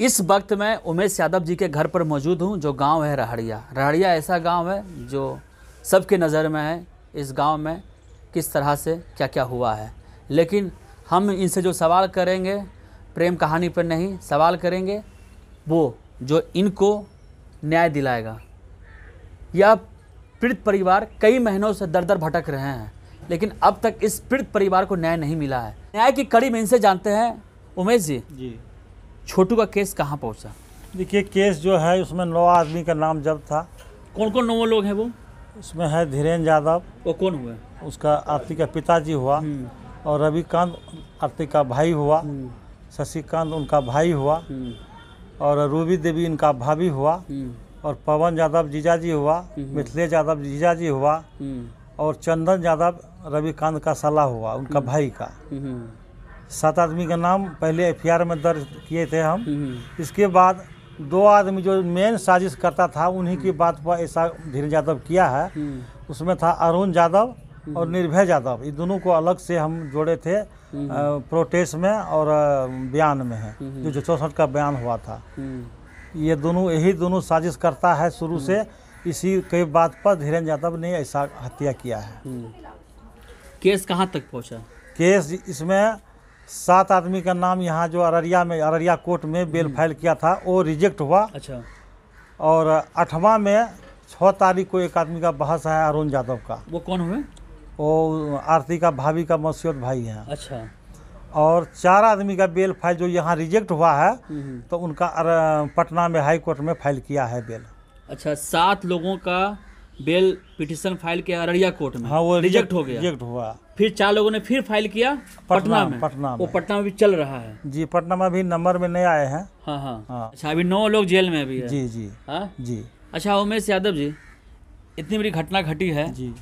इस वक्त मैं उमेश यादव जी के घर पर मौजूद हूँ जो गांव है रहड़िया रहड़िया ऐसा गांव है जो सबके नज़र में है इस गांव में किस तरह से क्या क्या हुआ है लेकिन हम इनसे जो सवाल करेंगे प्रेम कहानी पर नहीं सवाल करेंगे वो जो इनको न्याय दिलाएगा यह पीड़ित परिवार कई महीनों से दर दर भटक रहे हैं लेकिन अब तक इस पीड़ित परिवार को न्याय नहीं मिला है न्याय की कड़ी में इनसे जानते हैं उमेश जी जी छोटू का केस कहाँ पहुँचा देखिए केस जो है उसमें नौ आदमी का नाम जब था कौन कौन नौ लोग हैं वो उसमें है धीरेन्द्र यादव वो कौन हुए उसका आरती का पिताजी हुआ हम्म। और रविकांत आरती का भाई हुआ हम्म। शशिकांत उनका भाई हुआ हम्म। और रूबी देवी इनका भाभी हुआ और पवन यादव जीजाजी हुआ मिथिलेश यादव जीजाजी हुआ और चंदन यादव रविकांत का सलाह हुआ उनका भाई का सात आदमी का नाम पहले एफ में दर्ज किए थे हम हम्म, हम्म। इसके बाद दो आदमी जो मेन साजिश करता था उन्हीं की हम्म। बात पर ऐसा धीरे यादव किया है उसमें था अरुण यादव और निर्भय यादव ये दोनों को अलग से हम जोड़े थे प्रोटेस्ट में और बयान में है जो जो चौसठ का बयान हुआ था ये दोनों यही दोनों साजिश करता है शुरू से इसी कई बात पर धीरेन्द्र यादव ने ऐसा हत्या किया है केस कहाँ तक पहुँचा केस इसमें सात आदमी का नाम यहाँ जो अररिया में अररिया कोर्ट में बेल हम्म। फाइल किया था वो रिजेक्ट हुआ अच्छा और अठवा में छः तारीख को एक आदमी का बहस है अरुण यादव का वो कौन हुए वो आरती का भाभी का मसीहत भाई है अच्छा और चार आदमी का बेल फाइल जो यहाँ रिजेक्ट हुआ है हम्म, हम्म। तो उनका पटना में हाई कोर्ट में फाइल किया है बेल अच्छा सात लोगों का बेल पिटिशन फाइल किया अररिया कोर्ट में हाँ वो रिजेक्ट हो गया रिजेक्ट हुआ फिर चार लोगों ने फिर फाइल किया पटना में पटना वो पटना में भी चल रहा है जी पटना में भी नंबर में नहीं आए हैं हाँ, हाँ।, हाँ। अच्छा अभी नौ लोग जेल में अभी जी जी हाँ जी अच्छा उमेश यादव जी इतनी बड़ी घटना घटी है जी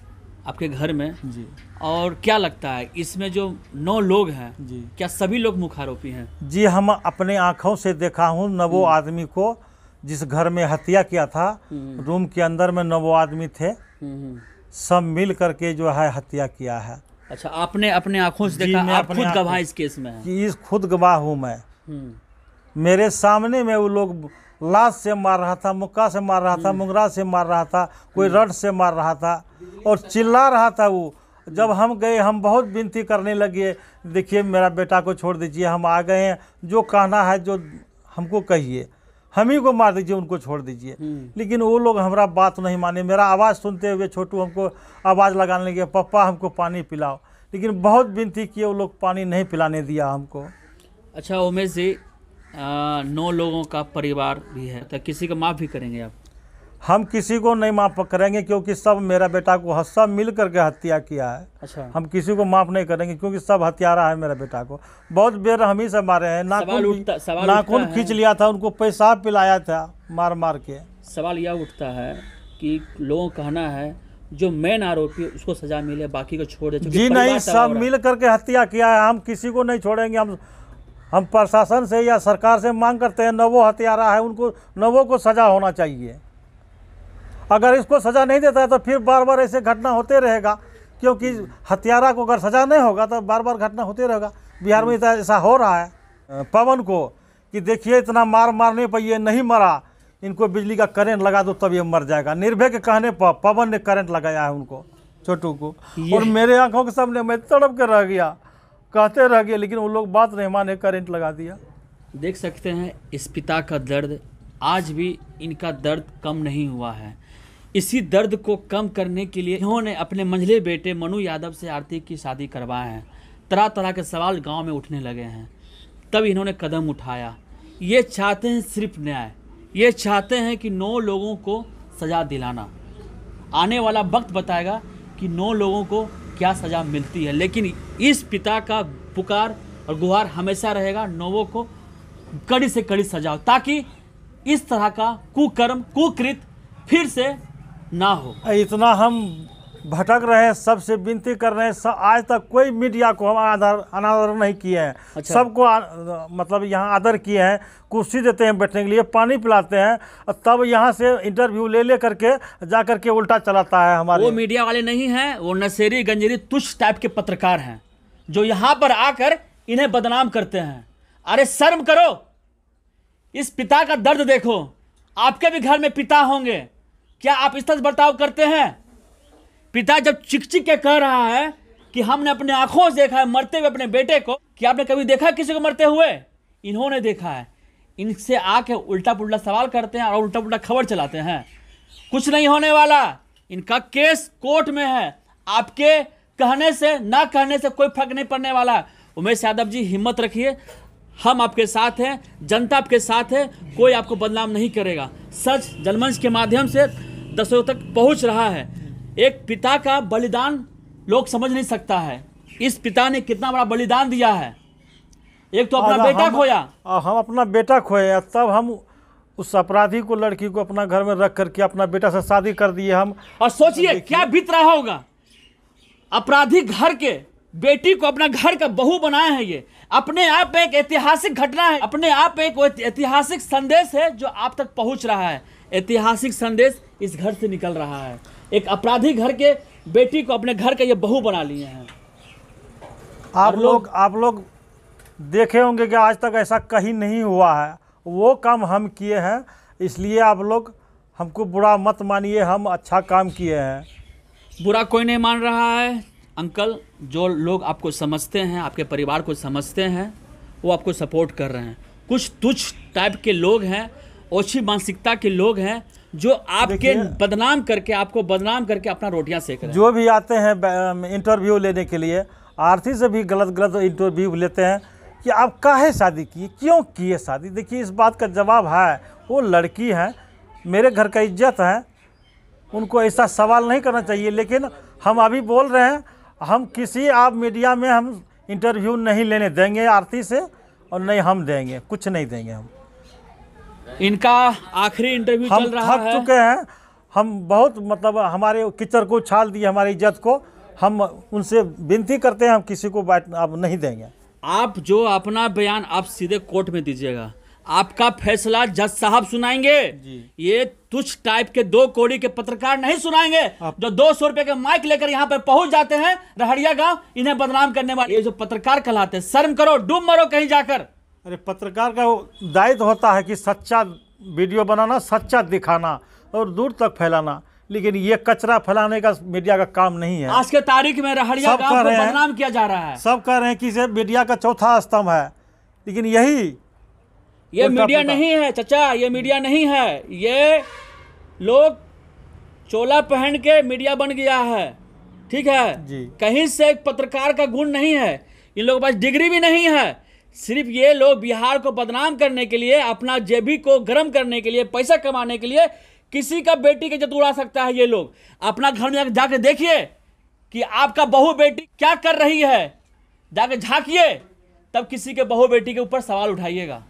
आपके घर में जी और क्या लगता है इसमें जो नौ लोग हैं जी क्या सभी लोग मुखारोपी हैं जी हम अपने आँखों से देखा हूँ नवो हम्म। आदमी को जिस घर में हत्या किया था हम्म। रूम के अंदर में नौ आदमी थे हम्म, हम्म। सब मिल करके जो है हत्या किया है अच्छा आपने अपने आंखों से देखा आप खुद गवाह इस केस में कि इस खुद गवाह हूँ मैं मेरे सामने में वो लोग लाश से मार रहा था मुक्का से मार रहा था मुंगरा से मार रहा था कोई रड से मार रहा था और चिल्ला रहा था वो जब हम गए हम बहुत विनती करने लगे देखिए मेरा बेटा को छोड़ दीजिए हम आ गए हैं जो कहना है जो हमको कहिए हम ही को मार दीजिए उनको छोड़ दीजिए हम्म। लेकिन वो लोग हमारा बात नहीं माने मेरा आवाज़ सुनते हुए छोटू हमको आवाज़ लगाने लगे पप्पा हमको पानी पिलाओ लेकिन बहुत विनती किए वो लोग पानी नहीं पिलाने दिया हमको अच्छा उमेश जी आ, नौ लोगों का परिवार भी है तो किसी का माफ़ भी करेंगे आप हम किसी को नहीं माफ करेंगे क्योंकि सब मेरा बेटा को सब मिल करके हत्या किया है अच्छा हम किसी को माफ नहीं करेंगे क्योंकि सब हत्यारा है मेरा बेटा को बहुत बेरहमी से मारे हैं नाखून नाखून खींच लिया था उनको पैसा पिलाया था मार मार के सवाल यह उठता है कि लोगों कहना है जो मेन आरोपी उसको सजा मिले बाकी को छोड़ दे जी नहीं सब मिल करके हत्या किया है हम किसी को नहीं छोड़ेंगे हम हम प्रशासन से या सरकार से मांग करते हैं नवो हत्यारा है उनको नवो को सजा होना चाहिए अगर इसको सज़ा नहीं देता है तो फिर बार बार ऐसे घटना होते रहेगा क्योंकि हत्यारा को अगर सज़ा नहीं होगा तो बार बार घटना होते रहेगा बिहार में ऐसा हो रहा है पवन को कि देखिए इतना मार मारने पर ये नहीं मरा इनको बिजली का करंट लगा दो तब ये मर जाएगा निर्भय के कहने पर पवन ने करंट लगाया है उनको छोटू को और मेरे आंखों के सामने मैं तड़प के रह गया कहते रह गए लेकिन वो लोग बात नहीं माने करंट लगा दिया देख सकते हैं इस पिता का दर्द आज भी इनका दर्द कम नहीं हुआ है इसी दर्द को कम करने के लिए इन्होंने अपने मंझले बेटे मनु यादव से आरती की शादी करवाए हैं तरह तरह के सवाल गांव में उठने लगे हैं तब इन्होंने कदम उठाया ये चाहते हैं सिर्फ न्याय ये चाहते हैं कि नौ लोगों को सज़ा दिलाना आने वाला वक्त बताएगा कि नौ लोगों को क्या सज़ा मिलती है लेकिन इस पिता का पुकार और गुहार हमेशा रहेगा नौवों को कड़ी से कड़ी सजा ताकि इस तरह का कुकर्म कुकृत फिर से ना हो इतना हम भटक रहे हैं सबसे विनती कर रहे हैं आज तक कोई मीडिया को हम आदर अनादर नहीं किए हैं अच्छा। सबको मतलब यहाँ आदर किए हैं कुर्सी देते हैं बैठने के लिए पानी पिलाते हैं और तब यहाँ से इंटरव्यू ले ले करके जा करके उल्टा चलाता है हमारे वो मीडिया वाले नहीं हैं वो नशेरी गंजेरी तुच्छ टाइप के पत्रकार हैं जो यहाँ पर आकर इन्हें बदनाम करते हैं अरे शर्म करो इस पिता का दर्द देखो आपके भी घर में पिता होंगे क्या आप इस तरह बर्ताव करते हैं पिता जब चिकचिक के कह रहा है कि हमने अपने आंखों से देखा है मरते हुए अपने बेटे को कि आपने कभी देखा किसी को मरते हुए इन्होंने देखा है इनसे आके उल्टा पुल्टा सवाल करते हैं और उल्टा पुल्टा खबर चलाते हैं कुछ नहीं होने वाला इनका केस कोर्ट में है आपके कहने से ना कहने से कोई फर्क नहीं पड़ने वाला उमेश यादव जी हिम्मत रखिए हम आपके साथ हैं जनता आपके साथ है कोई आपको बदनाम नहीं करेगा सच जनमंच के माध्यम से दशकों तक पहुंच रहा है एक पिता का बलिदान लोग समझ नहीं सकता है इस पिता ने कितना बड़ा बलिदान दिया है एक तो अपना बेटा हम, खोया हम अपना बेटा खोया तब हम उस अपराधी को लड़की को अपना घर में रख करके अपना बेटा से शादी कर दिए हम और सोचिए क्या बीत रहा होगा अपराधी घर के बेटी को अपना घर का बहू बनाया है ये अपने आप एक ऐतिहासिक घटना है अपने आप एक ऐतिहासिक संदेश है जो आप तक पहुंच रहा है ऐतिहासिक संदेश इस घर से निकल रहा है एक अपराधी घर के बेटी को अपने घर का ये बहू बना लिए हैं आप लोग, आप लोग देखे होंगे कि आज तक ऐसा कहीं नहीं हुआ है वो काम हम किए हैं इसलिए आप लोग हमको बुरा मत मानिए हम अच्छा काम किए हैं बुरा कोई नहीं मान रहा है अंकल जो लोग आपको समझते हैं आपके परिवार को समझते हैं वो आपको सपोर्ट कर रहे हैं कुछ तुच्छ टाइप के लोग हैं ओछी मानसिकता के लोग हैं जो आपके बदनाम करके आपको बदनाम करके अपना रोटियां सेक रहे जो भी आते हैं इंटरव्यू लेने के लिए आरती से भी गलत गलत इंटरव्यू लेते हैं कि आप काहे शादी किए क्यों किए शादी देखिए इस बात का जवाब है वो लड़की है मेरे घर का इज्जत है उनको ऐसा सवाल नहीं करना चाहिए लेकिन हम अभी बोल रहे हैं हम किसी आप मीडिया में हम इंटरव्यू नहीं लेने देंगे आरती से और नहीं हम देंगे कुछ नहीं देंगे हम इनका आखिरी इंटरव्यू चल रहा है हम चुके हैं हम बहुत मतलब हमारे किचर को छाल दिए हमारी इज्जत को हम उनसे विनती करते हैं हम किसी को बात अब नहीं देंगे आप जो अपना बयान आप सीधे कोर्ट में दीजिएगा आपका फैसला जज साहब सुनाएंगे ये तुच्छ टाइप के दो कोड़ी के पत्रकार नहीं सुनाएंगे जो दो सौ रुपए के माइक लेकर यहाँ पे पहुंच जाते हैं रहड़िया गांव इन्हें बदनाम करने वाले ये जो पत्रकार कहलाते हैं शर्म करो डूब मरो कहीं जाकर अरे पत्रकार का दायित्व होता है कि सच्चा वीडियो बनाना सच्चा दिखाना और दूर तक फैलाना लेकिन ये कचरा फैलाने का मीडिया का काम नहीं है आज के तारीख में रहड़िया को बदनाम किया जा रहा है सब कह रहे हैं कि इसे मीडिया का चौथा स्तंभ है लेकिन यही ये मीडिया नहीं है चचा ये मीडिया नहीं है ये लोग चोला पहन के मीडिया बन गया है ठीक है जी कहीं से पत्रकार का गुण नहीं है इन लोगों के पास डिग्री भी नहीं है सिर्फ ये लोग बिहार को बदनाम करने के लिए अपना जेबी को गर्म करने के लिए पैसा कमाने के लिए किसी का बेटी के जत उड़ा सकता है ये लोग अपना घर में जाकर देखिए कि आपका बहू बेटी क्या कर रही है जाकर झांकिए तब किसी के बहू बेटी के ऊपर सवाल उठाइएगा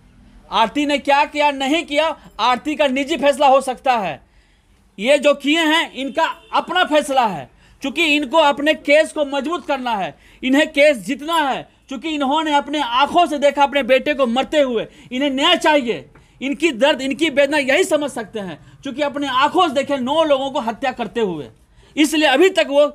आरती ने क्या किया नहीं किया आरती का निजी फैसला हो सकता है ये जो किए हैं इनका अपना फैसला है क्योंकि इनको अपने केस को मजबूत करना है इन्हें केस जीतना है क्योंकि इन्होंने अपने आंखों से देखा अपने बेटे को मरते हुए इन्हें न्याय चाहिए इनकी दर्द इनकी वेदना यही समझ सकते हैं क्योंकि अपने आंखों से देखे नौ लोगों को हत्या करते हुए इसलिए अभी तक वो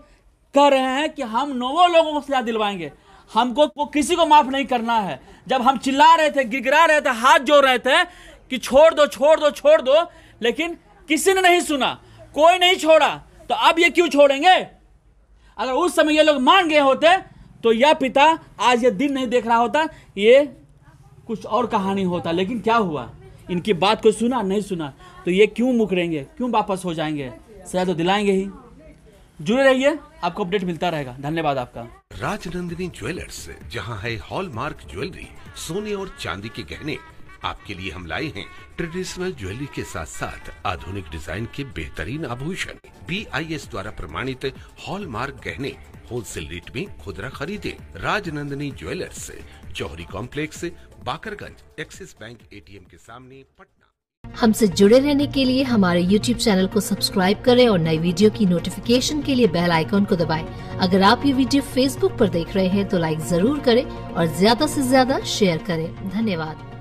कह रहे हैं कि हम नौ लोगों को सजा दिलवाएंगे हमको को किसी को माफ़ नहीं करना है जब हम चिल्ला रहे थे गिगरा रहे थे हाथ जोड़ रहे थे कि छोड़ दो छोड़ दो छोड़ दो लेकिन किसी ने नहीं सुना कोई नहीं छोड़ा तो अब ये क्यों छोड़ेंगे अगर उस समय ये लोग मान गए होते तो यह पिता आज यह दिन नहीं देख रहा होता ये कुछ और कहानी होता लेकिन क्या हुआ इनकी बात को सुना नहीं सुना तो ये क्यों मुकरेंगे क्यों वापस हो जाएंगे सजा तो दिलाएंगे ही जुड़े रहिए आपको अपडेट मिलता रहेगा धन्यवाद आपका राजनंदिनी ज्वेलर्स जहां है हॉलमार्क ज्वेलरी सोने और चांदी के गहने आपके लिए हम लाए हैं ट्रेडिशनल ज्वेलरी के साथ साथ आधुनिक डिजाइन के बेहतरीन आभूषण बी आई एस द्वारा प्रमाणित हॉलमार्क गहने होलसेल रेट में खुदरा खरीदे राजनंदनी ज्वेलर्स जौहरी complex Bakarganj Axis bank ATM के सामने पटना हमसे जुड़े रहने के लिए हमारे YouTube चैनल को सब्सक्राइब करें और नई वीडियो की नोटिफिकेशन के लिए बेल आइकॉन को दबाएं। अगर आप ये वीडियो Facebook पर देख रहे हैं तो लाइक जरूर करें और ज्यादा से ज्यादा शेयर करें धन्यवाद